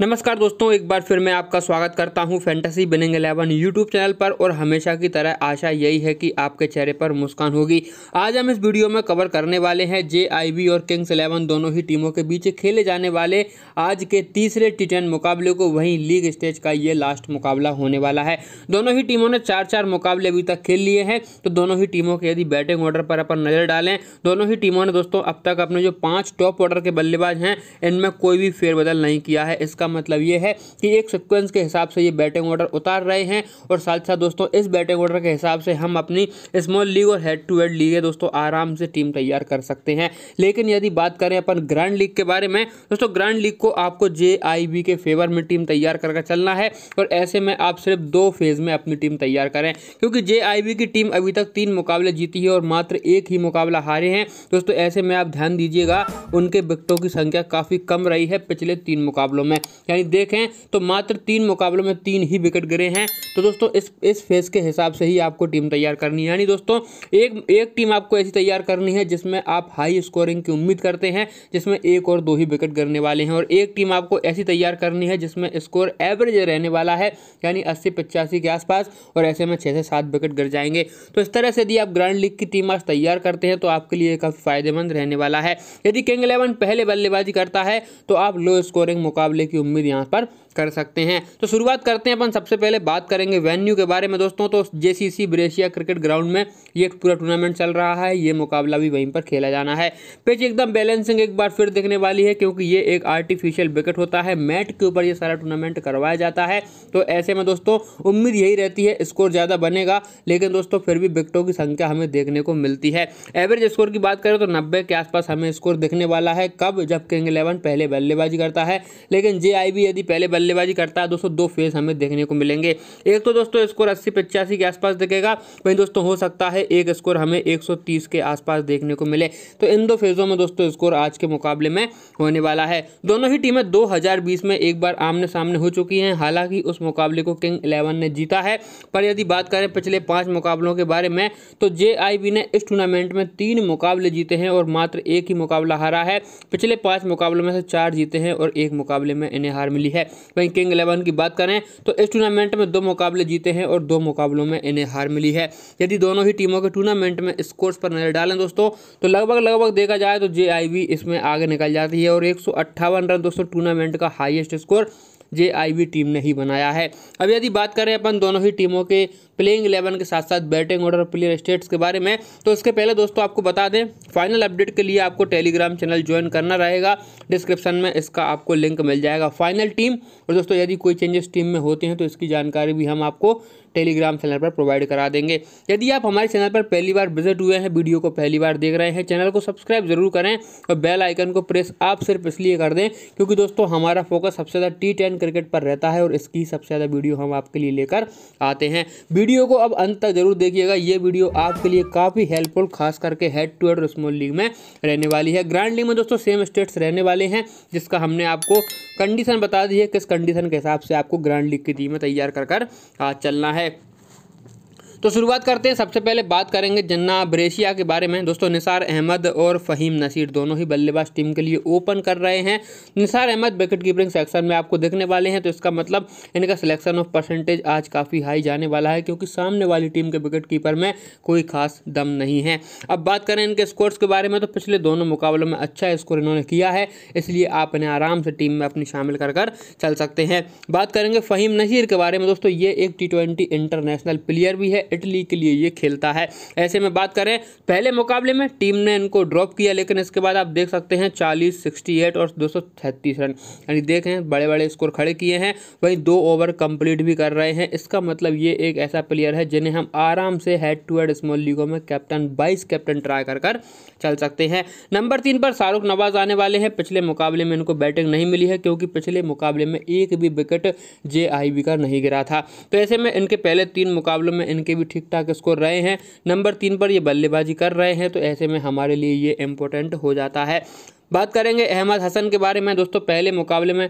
नमस्कार दोस्तों एक बार फिर मैं आपका स्वागत करता हूं fantasy winning eleven YouTube channel पर और हमेशा की तरह आशा यही है कि आपके चेहरे पर मुस्कान होगी आज हम इस वीडियो में कवर करने वाले हैं जे और किंग्स इलेवन दोनों ही टीमों के बीच खेले जाने वाले आज के तीसरे टी मुकाबले को वहीं लीग स्टेज का ये लास्ट मुकाबला होने वाला है दोनों ही टीमों ने चार चार मुकाबले अभी तक खेल लिए हैं तो दोनों ही टीमों के यदि बैटिंग ऑर्डर पर अपन नज़र डालें दोनों ही टीमों ने दोस्तों अब तक अपने जो पाँच टॉप ऑर्डर के बल्लेबाज हैं इनमें कोई भी फेरबदल नहीं किया है इसका इसका मतलब ये है कि एक सिक्वेंस के हिसाब से ये बैटिंग ऑर्डर उतार रहे हैं और साथ साथ दोस्तों इस बैटिंग ऑर्डर के हिसाब से हम अपनी स्मॉल लीग और हेड टू हेड लीग है दोस्तों आराम से टीम तैयार कर सकते हैं लेकिन यदि बात करें अपन ग्रैंड लीग के बारे में दोस्तों ग्रैंड लीग को आपको जे के फेवर में टीम तैयार करके चलना है और ऐसे में आप सिर्फ दो फेज में अपनी टीम तैयार करें क्योंकि जे की टीम अभी तक तीन मुकाबले जीती है और मात्र एक ही मुकाबला हारे हैं दोस्तों ऐसे में आप ध्यान दीजिएगा उनके विकटों की संख्या काफ़ी कम रही है पिछले तीन मुकाबलों में यानी देखें तो मात्र तीन मुकाबलों में तीन ही विकेट गिरे हैं तो दोस्तों इस इस फेज़ के हिसाब से ही आपको टीम तैयार करनी है यानी दोस्तों एक एक टीम आपको ऐसी तैयार करनी है जिसमें आप हाई स्कोरिंग की उम्मीद करते हैं जिसमें एक और दो ही विकेट गिरने वाले हैं और एक टीम आपको ऐसी तैयार करनी है जिसमें स्कोर एवरेज रहने वाला है यानी अस्सी पचासी के आसपास और ऐसे में छः से सात विकेट गिर जाएंगे तो इस तरह से यदि आप ग्रैंड लीग की टीम आज तैयार करते हैं तो आपके लिए काफ़ी फायदेमंद रहने वाला है यदि किंग इलेवन पहले बल्लेबाजी करता है तो आप लो स्कोरिंग मुकाबले की उम्मीद यहाँ पर कर सकते हैं तो शुरुआत करते हैं अपन सबसे पहले बात करेंगे वेन्यू के बारे में दोस्तों तो जे ब्रेशिया क्रिकेट ग्राउंड में ये पूरा टूर्नामेंट चल रहा है ये मुकाबला भी वहीं पर खेला जाना है पिच एकदम बैलेंसिंग एक बार फिर देखने वाली है क्योंकि ये एक आर्टिफिशियल विकेट होता है मैट के ऊपर ये सारा टूर्नामेंट करवाया जाता है तो ऐसे में दोस्तों उम्मीद यही रहती है स्कोर ज़्यादा बनेगा लेकिन दोस्तों फिर भी विकटों की संख्या हमें देखने को मिलती है एवरेज स्कोर की बात करें तो नब्बे के आसपास हमें स्कोर देखने वाला है कब जब किंग इलेवन पहले बल्लेबाजी करता है लेकिन जे यदि पहले बल्ले बल्लेबाजी करता है दोस्तों दो फेज हमें देखने को मिलेंगे एक तो दोस्तों स्कोर अस्सी पचासी के आसपास दिखेगा वहीं दोस्तों हो सकता है एक स्कोर हमें एक के आसपास देखने को मिले तो इन दो फेज़ों में दोस्तों स्कोर आज के मुकाबले में होने वाला है दोनों ही टीमें दो में एक बार आमने सामने हो चुकी हैं हालांकि उस मुकाबले को किंग इलेवन ने जीता है पर यदि बात करें पिछले पाँच मुकाबलों के बारे में तो जे ने इस टूर्नामेंट में तीन मुकाबले जीते हैं और मात्र एक ही मुकाबला हारा है पिछले पांच मुकाबलों में से चार जीते हैं और एक मुकाबले में इन्हें हार मिली है वहीं किंग इलेवन की बात करें तो इस टूर्नामेंट में दो मुकाबले जीते हैं और दो मुकाबलों में इन्हें हार मिली है यदि दोनों ही टीमों के टूर्नामेंट में स्कोर्स पर नजर डालें दोस्तों तो लगभग लगभग देखा जाए तो जे इसमें आगे निकल जाती है और एक रन दोस्तों टूर्नामेंट का हाइएस्ट स्कोर जे टीम ने ही बनाया है अब यदि बात करें अपन दोनों ही टीमों के प्लेइंग इलेवन के साथ साथ बैटिंग ऑर्डर और प्लेयर स्टेट्स के बारे में तो उसके पहले दोस्तों आपको बता दें फाइनल अपडेट के लिए आपको टेलीग्राम चैनल ज्वाइन करना रहेगा डिस्क्रिप्शन में इसका आपको लिंक मिल जाएगा फाइनल टीम और दोस्तों यदि कोई चेंजेस टीम में होते हैं तो इसकी जानकारी भी हम आपको टेलीग्राम चैनल पर प्रोवाइड करा देंगे यदि आप हमारे चैनल पर पहली बार विजिट हुए हैं वीडियो को पहली बार देख रहे हैं चैनल को सब्सक्राइब जरूर करें और बेल आइकन को प्रेस आप सिर्फ इसलिए कर दें क्योंकि दोस्तों हमारा फोकस सबसे ज़्यादा टी टेन इंडियन क्रिकेट पर रहता है और इसकी सबसे ज़्यादा वीडियो हम आपके लिए लेकर आते हैं वीडियो को अब अंत तक जरूर देखिएगा ये वीडियो आपके लिए काफ़ी हेल्पफुल खास करके head to head small league में रहने वाली है ग्रैंड लीग में दोस्तों सेम स्टेट्स रहने वाले हैं जिसका हमने आपको कंडीशन बता दी है किस कंडीशन के हिसाब से आपको ग्रैंड लीग की टीमें तैयार कर कर चलना है तो शुरुआत करते हैं सबसे पहले बात करेंगे जन्ना ब्रेशिया के बारे में दोस्तों निसार अहमद और फ़हीम नसीर दोनों ही बल्लेबाज टीम के लिए ओपन कर रहे हैं Nisar Ahmed wicket keeping section में आपको देखने वाले हैं तो इसका मतलब इनका सिलेक्शन ऑफ परसेंटेज आज काफ़ी हाई जाने वाला है क्योंकि सामने वाली टीम के विकेट कीपर में कोई खास दम नहीं है अब बात करें इनके स्कोर्स के बारे में तो पिछले दोनों मुकाबलों में अच्छा स्कोर इन्होंने किया है इसलिए आप इन्हें आराम से टीम में अपनी शामिल कर कर चल सकते हैं बात करेंगे फ़हीम नसीर के बारे में दोस्तों ये एक टी इंटरनेशनल प्लेयर भी है इटली के लिए ये खेलता है ऐसे में बात करें पहले मुकाबले में टीम ने इनको ड्रॉप किया लेकिन इसके बाद आप देख सकते हैं चालीस सिक्सटी एट और दो रन यानी देखें बड़े बड़े स्कोर खड़े किए हैं वहीं दो ओवर कंप्लीट भी कर रहे हैं इसका मतलब ये एक ऐसा प्लेयर है जिन्हें हम आराम से हेड टू हेड स्मॉल लीगों में कैप्टन बाईस कैप्टन ट्राई कर कर चल सकते हैं नंबर तीन पर शाहरुख नवाज आने वाले हैं पिछले मुकाबले में इनको बैटिंग नहीं मिली है क्योंकि पिछले मुकाबले में एक भी विकेट जे का नहीं गिरा था तो ऐसे में इनके पहले तीन मुकाबलों में इनके भी ठीक ठाक स्कोर रहे हैं नंबर तीन पर ये बल्लेबाजी कर रहे हैं तो ऐसे में हमारे लिए ये इम्पोर्टेंट हो जाता है बात करेंगे अहमद हसन के बारे में दोस्तों पहले मुकाबले में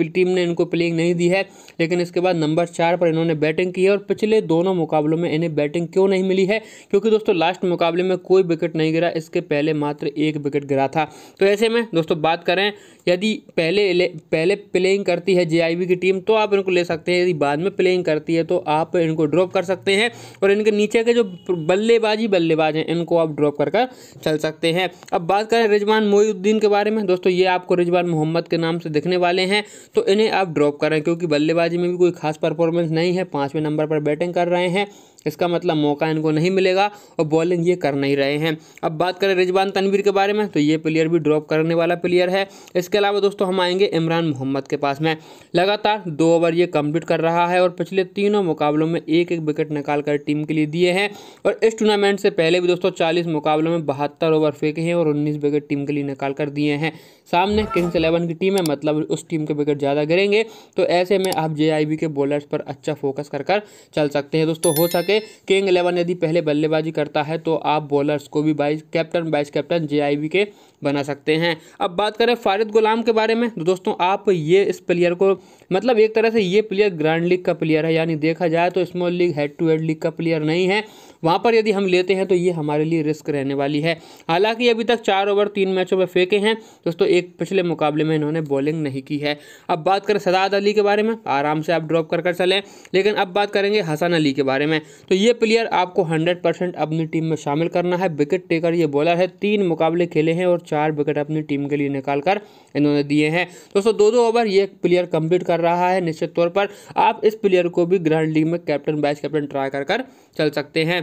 टीम ने इनको प्लेइंग नहीं दी है लेकिन इसके बाद नंबर चार पर इन्होंने बैटिंग की है और पिछले दोनों मुकाबलों में इन्हें बैटिंग क्यों नहीं मिली है क्योंकि दोस्तों लास्ट मुकाबले में कोई विकेट नहीं गिरा इसके पहले मात्र एक विकेट गिरा था तो ऐसे में दोस्तों बात करें यदि पहले पहले प्लेइंग करती है जे की टीम तो आप इनको ले सकते हैं यदि बाद में प्लेइंग करती है तो आप इनको ड्रॉप कर सकते हैं और इनके नीचे के जो बल्लेबाजी बल्लेबाज हैं इनको आप ड्रॉप कर कर चल सकते हैं अब बात करें रिजवान मोईउद्दीन के बारे में दोस्तों ये आपको रिजवान मोहम्मद के नाम से दिखने वाले हैं तो इन्हें आप ड्रॉप करें क्योंकि बल्लेबाजी में भी कोई खास परफॉर्मेंस नहीं है पाँचवें नंबर पर बैटिंग कर रहे हैं इसका मतलब मौका इनको नहीं मिलेगा और बॉलिंग ये कर नहीं रहे हैं अब बात करें रिजवान तनवीर के बारे में तो ये प्लेयर भी ड्रॉप करने वाला प्लेयर है इसके अलावा दोस्तों हम आएंगे इमरान मोहम्मद के पास में लगातार दो ओवर ये कम्प्लीट कर रहा है और पिछले तीनों मुकाबलों में एक एक विकेट निकाल कर टीम के लिए दिए हैं और इस टूर्नामेंट से पहले भी दोस्तों चालीस मुकाबलों में बहत्तर ओवर फेंके हैं और उन्नीस विकेट टीम के लिए निकाल कर दिए हैं सामने किंग्स इलेवन की टीम है मतलब उस टीम के विकेट ज़्यादा गिरेंगे तो ऐसे में आप जे के बॉलर्स पर अच्छा फोकस कर कर चल सकते हैं दोस्तों हो सके से किंग इलेवन यदि पहले बल्लेबाजी करता है तो आप बॉलर्स को भी वाइस कैप्टन वाइस कैप्टन जे के बना सकते हैं अब बात करें फारिद गुलाम के बारे में तो दोस्तों आप ये इस प्लेयर को मतलब एक तरह से ये प्लेयर ग्रैंड लीग का प्लेयर है यानी देखा जाए तो small league head to head league का प्लेयर नहीं है वहाँ पर यदि हम लेते हैं तो ये हमारे लिए रिस्क रहने वाली है हालांकि अभी तक चार ओवर तीन मैचों में फेंके हैं दोस्तों एक पिछले मुकाबले में इन्होंने बॉलिंग नहीं की है अब बात करें सदाद अली के बारे में आराम से आप ड्रॉप कर कर चलें लेकिन अब बात करेंगे हसन अली के बारे में तो ये प्लेयर आपको हंड्रेड अपनी टीम में शामिल करना है विकेट टेकर ये बॉलर है तीन मुकाबले खेले हैं और चार विकेट अपनी टीम के लिए निकाल कर इन्होंने दिए हैं दोस्तों दो दो ओवर ये प्लेयर कंप्लीट कर रहा है निश्चित तौर पर आप इस प्लेयर को भी ग्रहण लीग में कैप्टन वाइस कैप्टन ट्राई कर कर चल सकते हैं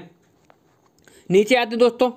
नीचे आते दोस्तों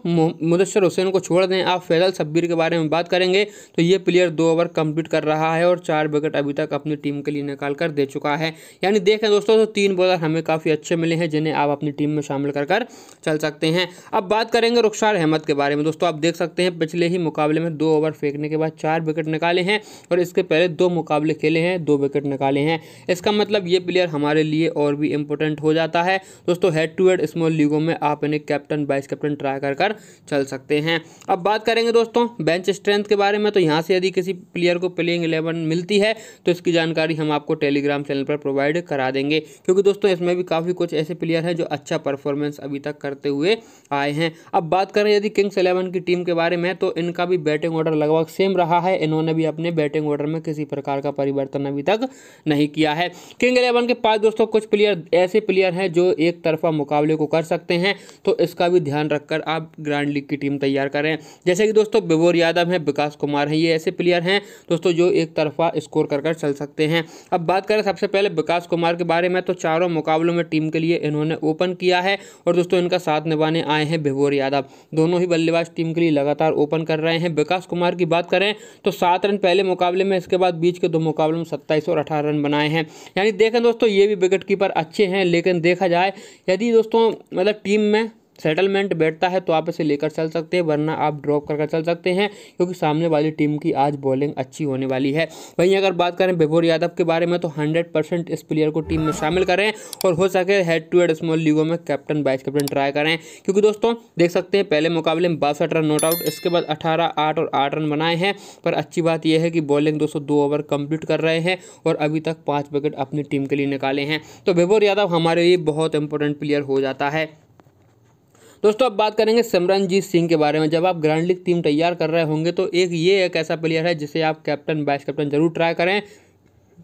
मुदस्सर हुसैन को छोड़ दें आप फैजल सब्बीर के बारे में बात करेंगे तो ये प्लेयर दो ओवर कंप्लीट कर रहा है और चार विकेट अभी तक अपनी टीम के लिए निकाल कर दे चुका है यानी देखें दोस्तों तो तीन बॉलर हमें काफ़ी अच्छे मिले हैं जिन्हें आप अपनी टीम में शामिल कर कर चल सकते हैं अब बात करेंगे रुखसार अहमद के बारे में दोस्तों आप देख सकते हैं पिछले ही मुकाबले में दो ओवर फेंकने के बाद चार विकेट निकाले हैं और इसके पहले दो मुकाबले खेले हैं दो विकेट निकाले हैं इसका मतलब ये प्लेयर हमारे लिए और भी इम्पोर्टेंट हो जाता है दोस्तों हेड टू हेड स्मॉल लीगों में आप इन्हें कैप्टन बाइस वाइस कैप्टन ट्राई कर कर चल सकते हैं अब बात करेंगे दोस्तों बेंच स्ट्रेंथ के बारे में तो यहाँ से यदि किसी प्लेयर को प्लेइंग इलेवन मिलती है तो इसकी जानकारी हम आपको टेलीग्राम चैनल पर प्रोवाइड करा देंगे क्योंकि दोस्तों इसमें भी काफ़ी कुछ ऐसे प्लेयर हैं जो अच्छा परफॉर्मेंस अभी तक करते हुए आए हैं अब बात करें यदि किंग्स इलेवन की टीम के बारे में तो इनका भी बैटिंग ऑर्डर लगभग सेम रहा है इन्होंने भी अपने बैटिंग ऑर्डर में किसी प्रकार का परिवर्तन अभी तक नहीं किया है किंग इलेवन के पास दोस्तों कुछ प्लेयर ऐसे प्लेयर हैं जो एक तरफा मुकाबले को कर सकते हैं तो इसका भी ध्यान रखकर आप ग्रैंड लीग की टीम तैयार करें जैसे कि दोस्तों बिबोर यादव हैं विकास कुमार हैं ये ऐसे प्लेयर हैं दोस्तों जो एक तरफा स्कोर कर कर चल सकते हैं अब बात करें सबसे पहले विकास कुमार के बारे में तो चारों मुकाबलों में टीम के लिए इन्होंने ओपन किया है और दोस्तों इनका साथ निभाने आए हैं भिभोर यादव दोनों ही बल्लेबाज टीम के लिए लगातार ओपन कर रहे हैं विकास कुमार की बात करें तो सात रन पहले मुकाबले में इसके बाद बीच के दो मुकाबलों में सत्ताईस और अठारह रन बनाए हैं यानी देखें दोस्तों ये भी विकेट कीपर अच्छे हैं लेकिन देखा जाए यदि दोस्तों मतलब टीम में सेटलमेंट बैठता है तो आप इसे लेकर चल सकते हैं वरना आप ड्रॉप कर चल सकते हैं क्योंकि सामने वाली टीम की आज बॉलिंग अच्छी होने वाली है वहीं अगर बात करें विभोर यादव के बारे में तो हंड्रेड परसेंट इस प्लेयर को टीम में शामिल करें और हो सके हेड टू हेड स्मॉल लीगों में कैप्टन वाइस कैप्टन ट्राई करें क्योंकि दोस्तों देख सकते हैं पहले मुकाबले में बासठ रन नोट आउट इसके बाद अठारह आठ और आठ रन बनाए हैं पर अच्छी बात यह है कि बॉलिंग दोस्तों दो ओवर कंप्लीट कर रहे हैं और अभी तक पाँच विकेट अपनी टीम के लिए निकाले हैं तो विभोर यादव हमारे लिए बहुत इंपॉर्टेंट प्लेयर हो जाता है दोस्तों अब बात करेंगे सिमरनजीत सिंह के बारे में जब आप ग्रैंड लीग टीम तैयार कर रहे होंगे तो एक ये एक ऐसा प्लेयर है जिसे आप कैप्टन वाइस कैप्टन जरूर ट्राई करें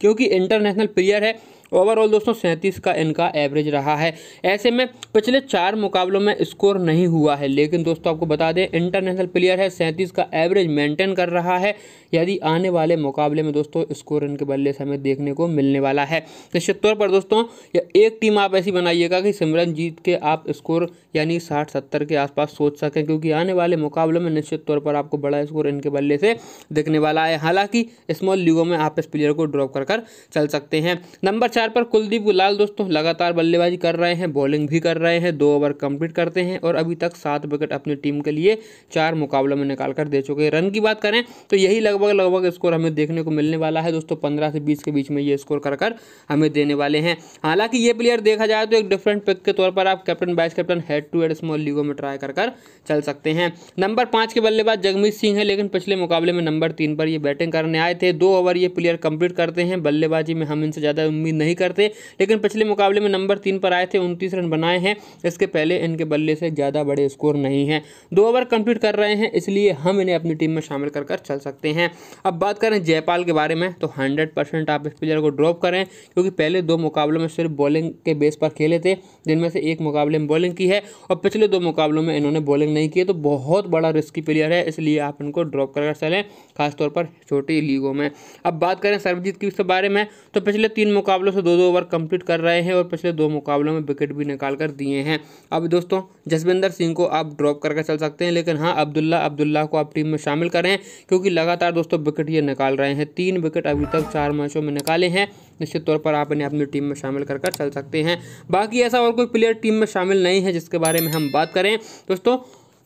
क्योंकि इंटरनेशनल प्लेयर है ओवरऑल दोस्तों सैंतीस का इनका एवरेज रहा है ऐसे में पिछले चार मुकाबलों में स्कोर नहीं हुआ है लेकिन दोस्तों आपको बता दें इंटरनेशनल प्लेयर है सैंतीस का एवरेज मेंटेन कर रहा है यदि आने वाले मुकाबले में दोस्तों स्कोर रन के बल्ले से हमें देखने को मिलने वाला है निश्चित तौर पर दोस्तों एक टीम आप ऐसी बनाइएगा कि सिमरन जीत के आप स्कोर यानी साठ सत्तर के आसपास सोच सकें क्योंकि आने वाले मुकाबले में निश्चित तौर पर आपको बड़ा स्कोर इनके बल्ले से देखने वाला है हालांकि स्मॉल लीगों में आप इस प्लेयर को ड्रॉप कर कर चल सकते हैं नंबर चार पर कुलदीप गुलाल दोस्तों लगातार बल्लेबाजी कर रहे हैं बॉलिंग भी कर रहे हैं दो ओवर कंप्लीट करते हैं और अभी तक सात विकेट अपनी टीम के लिए चार मुकाबलों में निकाल कर दे चुके हैं रन की बात करें तो यही लगभग लगभग लगभग स्कोर हमें देखने को मिलने वाला है दोस्तों पंद्रह से बीस के बीच में ये स्कोर कर कर हमें देने वाले हैं हालांकि ये प्लेयर देखा जाए तो एक डिफरेंट पिक के तौर पर आप captain vice captain head to head small लीगों में ट्राई कर कर चल सकते हैं नंबर पाँच के बल्लेबाज जगमीत सिंह है लेकिन पिछले मुकाबले में नंबर तीन पर ये बैटिंग करने आए थे दो ओवर ये प्लेयर कंप्लीट करते हैं बल्लेबाजी में हम इनसे ज़्यादा उम्मीद नहीं करते लेकिन पिछले मुकाबले में नंबर तीन पर आए थे उनतीस रन बनाए हैं इसके पहले इनके बल्ले से ज़्यादा बड़े स्कोर नहीं हैं दो ओवर कंप्लीट कर रहे हैं इसलिए हम इन्हें अपनी टीम में शामिल कर कर चल सकते हैं अब बात करें जयपाल के बारे में तो हंड्रेड परसेंट आप इस प्लेयर को ड्रॉप करें क्योंकि पहले दो मुकाबलों में सिर्फ बॉलिंग के बेस पर खेले थे जिनमें से एक मुकाबले में बॉलिंग की है और पिछले दो मुकाबलों में इन्होंने बॉलिंग नहीं की है तो बहुत बड़ा रिस्की प्लेयर है इसलिए आप इनको ड्रॉप कर चलें खासतौर पर छोटी लीगों में अब बात करें सर्वजीत की बारे में तो पिछले तीन मुकाबलों से दो दो ओवर कंप्लीट कर रहे हैं और पिछले दो मुकाबलों में विकेट भी निकाल कर दिए हैं अब दोस्तों जसविंदर सिंह को आप ड्रॉप करके चल सकते हैं लेकिन हाँ अब्दुल्ला अब्दुल्ला को आप टीम में शामिल करें क्योंकि लगातार दोस्तों विकेट ये निकाल रहे हैं तीन विकेट अभी तक चार मैचों में निकाले हैं निश्चित तौर पर आप इन्हें अपनी टीम में शामिल कर चल सकते हैं बाकी ऐसा और कोई प्लेयर टीम में शामिल नहीं है जिसके बारे में हम बात करें दोस्तों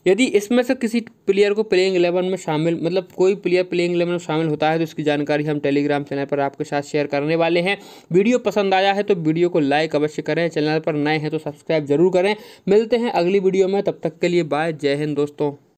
यदि इसमें से किसी प्लेयर को प्लेइंग एलेवन में शामिल मतलब कोई प्लेयर प्लेइंग एलेवन में शामिल होता है तो इसकी जानकारी हम टेलीग्राम चैनल पर आपके साथ शेयर करने वाले हैं वीडियो पसंद आया है तो वीडियो को लाइक अवश्य करें चैनल पर नए हैं तो सब्सक्राइब जरूर करें मिलते हैं अगली वीडियो में तब तक के लिए बाय जय हिंद दोस्तों